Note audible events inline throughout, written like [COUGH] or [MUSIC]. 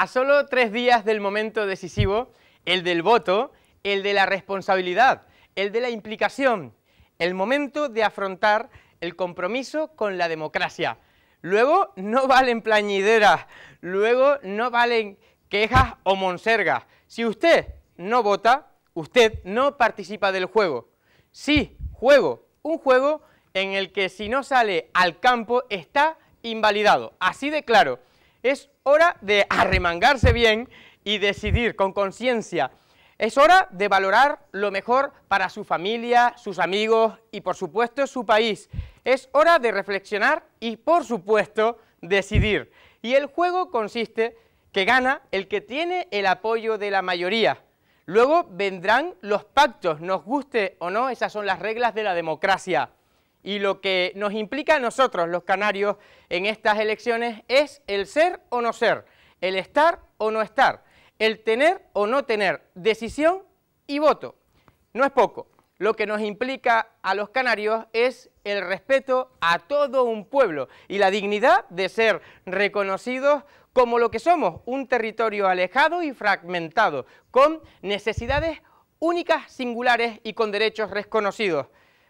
A solo tres días del momento decisivo, el del voto, el de la responsabilidad, el de la implicación, el momento de afrontar el compromiso con la democracia. Luego no valen plañideras, luego no valen quejas o monsergas. Si usted no vota, usted no participa del juego. Sí, juego, un juego en el que si no sale al campo está invalidado, así de claro. Es hora de arremangarse bien y decidir con conciencia. Es hora de valorar lo mejor para su familia, sus amigos y por supuesto su país. Es hora de reflexionar y por supuesto decidir. Y el juego consiste que gana el que tiene el apoyo de la mayoría. Luego vendrán los pactos, nos guste o no, esas son las reglas de la democracia y lo que nos implica a nosotros los canarios en estas elecciones es el ser o no ser, el estar o no estar, el tener o no tener decisión y voto. No es poco. Lo que nos implica a los canarios es el respeto a todo un pueblo y la dignidad de ser reconocidos como lo que somos, un territorio alejado y fragmentado, con necesidades únicas, singulares y con derechos reconocidos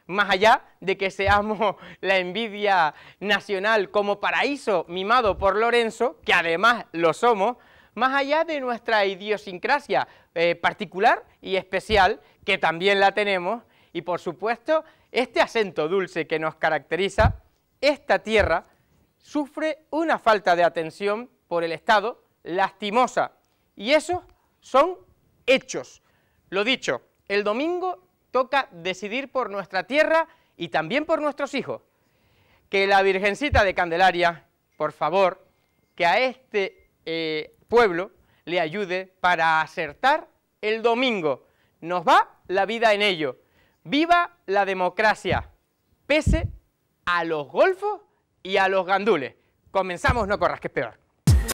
más allá de que seamos [LAUGHS] la envidia nacional como paraíso mimado por Lorenzo, que además lo somos, más allá de nuestra idiosincrasia eh, particular y especial, que también la tenemos, y por supuesto, este acento dulce que nos caracteriza, esta tierra sufre una falta de atención por el Estado lastimosa, y esos son hechos. Lo dicho, el domingo toca decidir por nuestra tierra y también por nuestros hijos. Que la Virgencita de Candelaria, por favor, que a este eh, pueblo le ayude para acertar el domingo. Nos va la vida en ello. Viva la democracia, pese a los golfos y a los gandules. Comenzamos, no corras, que es peor.